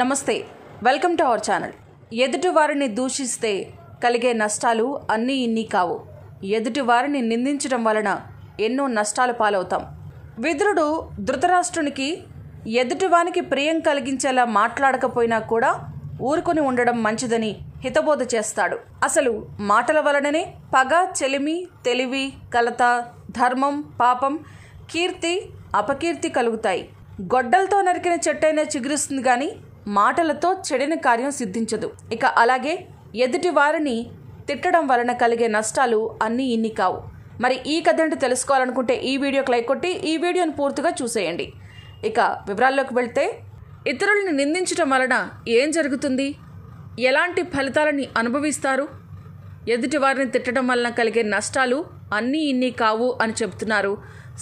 నమస్తే welcome to our channel ఎదుటి వారిని దూషిస్తే కలిగే నష్టాలు అన్నీ ఇన్ని కావు ఎదుటి వారిని నిందించడం వలన ఎన్నో నష్టాలు పాలవుతాం విదురుడు ధృతరాష్ట్రునికి ఎదుటివానికి ప్రియం కలిగించేలా మాట్లాడకపోయినా కూడా ఊరుకొని ఉండడం మంచిదని హితబోధ చేస్తాడు అసలు మాటల వలననే పగ చెలిమి తెలివి కలత ధర్మం పాపం కీర్తి అపకీర్తి కలుగుతాయి గొడ్డలతో నరికిన చెట్టైనా చిగురుస్తుంది కానీ మాటలతో చెడిన కార్యం సిద్ధించదు ఇక అలాగే ఎదుటి వారిని తిట్టడం వలన కలిగే నష్టాలు అన్నీ ఇన్ని కావు మరి ఈ కథను తెలుసుకోవాలనుకుంటే ఈ వీడియోకి లైక్ కొట్టి ఈ వీడియోను పూర్తిగా చూసేయండి ఇక వివరాల్లోకి వెళ్తే ఇతరులను నిందించడం వలన ఏం జరుగుతుంది ఎలాంటి ఫలితాలని అనుభవిస్తారు ఎదుటి వారిని తిట్టడం వలన కలిగే నష్టాలు అన్నీ ఇన్ని కావు అని చెబుతున్నారు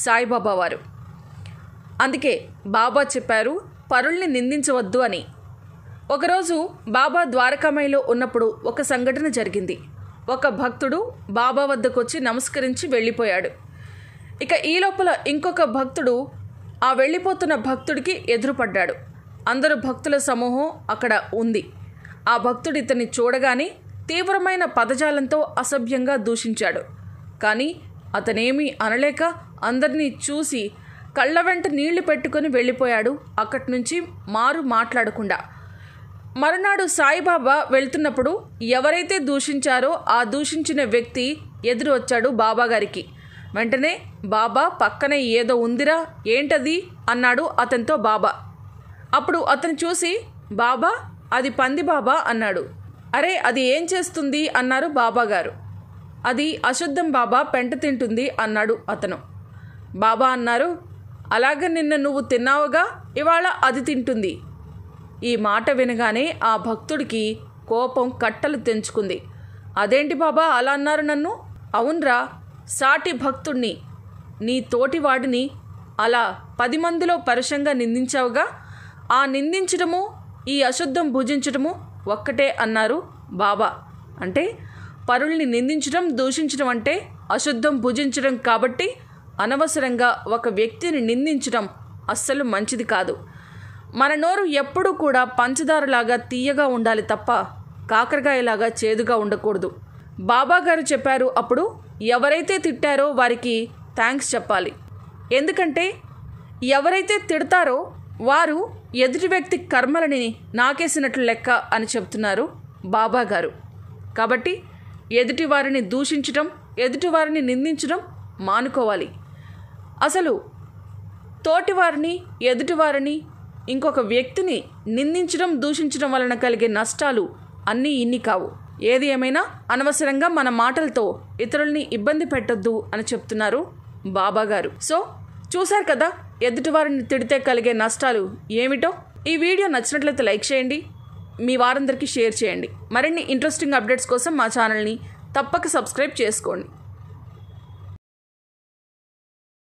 సాయిబాబా వారు అందుకే బాబా చెప్పారు పరుల్ని నిందించవద్దు అని ఒకరోజు బాబా ద్వారకామయ్యలో ఉన్నప్పుడు ఒక సంఘటన జరిగింది ఒక భక్తుడు బాబా వద్దకు వచ్చి నమస్కరించి వెళ్ళిపోయాడు ఇక ఈ లోపల ఇంకొక భక్తుడు ఆ వెళ్ళిపోతున్న భక్తుడికి ఎదురుపడ్డాడు అందరు భక్తుల సమూహం అక్కడ ఉంది ఆ భక్తుడు ఇతన్ని చూడగానే తీవ్రమైన పదజాలంతో అసభ్యంగా దూషించాడు కానీ అతనేమీ అనలేక అందరినీ చూసి కళ్ళ వెంట నీళ్లు పెట్టుకొని వెళ్ళిపోయాడు అక్కడి నుంచి మారు మాట్లాడకుండా మరునాడు సాయిబాబా వెళ్తున్నప్పుడు ఎవరైతే దూషించారో ఆ దూషించిన వ్యక్తి ఎదురు వచ్చాడు బాబాగారికి వెంటనే బాబా పక్కనే ఏదో ఉందిరా ఏంటది అన్నాడు అతనితో బాబా అప్పుడు అతను చూసి బాబా అది పంది బాబా అన్నాడు అరే అది ఏం చేస్తుంది అన్నారు బాబాగారు అది అశుద్ధం బాబా పెంట తింటుంది అన్నాడు అతను బాబా అన్నారు అలాగ నిన్న నువ్వు తిన్నావుగా ఇవాళ అది తింటుంది ఈ మాట వినగానే ఆ భక్తుడికి కోపం కట్టలు తెంచుకుంది అదేంటి బాబా అలా అన్నారు నన్ను అవునరా సాటి భక్తుణ్ణి నీ తోటివాడిని అలా పది మందిలో పరుషంగా నిందించావుగా ఆ నిందించడము ఈ అశుద్ధం భుజించడము ఒక్కటే అన్నారు బాబా అంటే పరుల్ని నిందించడం దూషించడం అంటే అశుద్ధం భుజించడం కాబట్టి అనవసరంగా ఒక వ్యక్తిని నిందించడం అస్సలు మంచిది కాదు మన నోరు ఎప్పుడూ కూడా పంచదారలాగా తీయగా ఉండాలి తప్ప కాకరకాయలాగా చేదుగా ఉండకూడదు బాబాగారు చెప్పారు అప్పుడు ఎవరైతే తిట్టారో వారికి థ్యాంక్స్ చెప్పాలి ఎందుకంటే ఎవరైతే తిడతారో వారు ఎదుటి వ్యక్తి కర్మలని నాకేసినట్లు లెక్క అని చెప్తున్నారు బాబాగారు కాబట్టి ఎదుటి వారిని దూషించడం ఎదుటి వారిని నిందించడం మానుకోవాలి అసలు తోటివారిని ఎదుటివారిని ఇంకొక వ్యక్తిని నిందించడం దూషించడం వలన కలిగే నష్టాలు అన్నీ ఇన్ని కావు ఏది ఏమైనా అనవసరంగా మన మాటలతో ఇతరుల్ని ఇబ్బంది పెట్టొద్దు అని చెప్తున్నారు బాబా గారు సో చూశారు కదా ఎదుటివారిని తిడితే కలిగే నష్టాలు ఏమిటో ఈ వీడియో నచ్చినట్లయితే లైక్ చేయండి మీ వారందరికీ షేర్ చేయండి మరిన్ని ఇంట్రెస్టింగ్ అప్డేట్స్ కోసం మా ఛానల్ని తప్పక సబ్స్క్రైబ్ చేసుకోండి